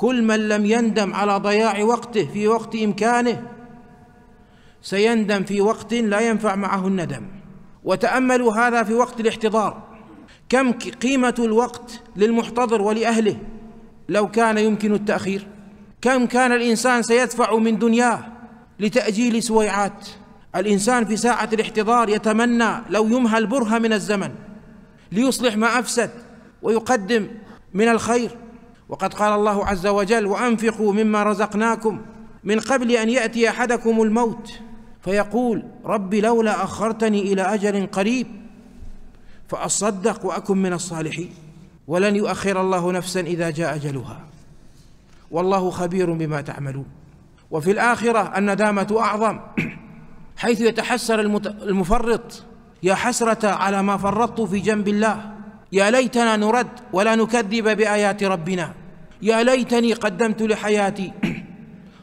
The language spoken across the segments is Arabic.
كل من لم يندم على ضياع وقته في وقت إمكانه سيندم في وقت لا ينفع معه الندم وتأملوا هذا في وقت الاحتضار كم قيمة الوقت للمحتضر ولأهله لو كان يمكن التأخير كم كان الإنسان سيدفع من دنياه لتأجيل سويعات الإنسان في ساعة الاحتضار يتمنى لو يمهل برهة من الزمن ليصلح ما أفسد ويقدم من الخير وقد قال الله عز وجل وانفقوا مما رزقناكم من قبل ان ياتي احدكم الموت فيقول رب لولا اخرتني الى اجل قريب فاصدق واكن من الصالحين ولن يؤخر الله نفسا اذا جاء اجلها والله خبير بما تعملون وفي الاخره الندامه اعظم حيث يتحسر المفرط يا حسره على ما فرطت في جنب الله يا ليتنا نرد ولا نكذب بايات ربنا يا ليتني قدمت لحياتي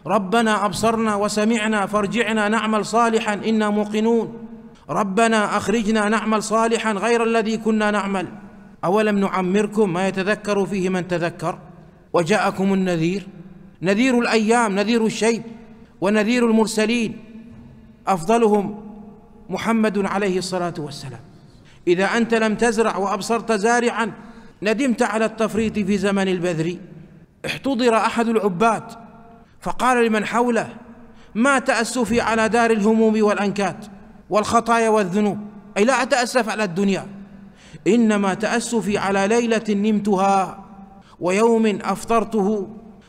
ربنا أبصرنا وسمعنا فارجعنا نعمل صالحا إنا موقنون ربنا أخرجنا نعمل صالحا غير الذي كنا نعمل أولم نعمركم ما يتذكر فيه من تذكر وجاءكم النذير نذير الأيام نذير الشيب ونذير المرسلين أفضلهم محمد عليه الصلاة والسلام إذا أنت لم تزرع وأبصرت زارعا ندمت على التفريط في زمن البذر احتضر احد العباد فقال لمن حوله ما تاسفي على دار الهموم والانكات والخطايا والذنوب اي لا اتاسف على الدنيا انما تاسفي على ليله نمتها ويوم افطرته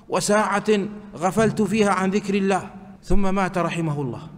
وساعه غفلت فيها عن ذكر الله ثم مات رحمه الله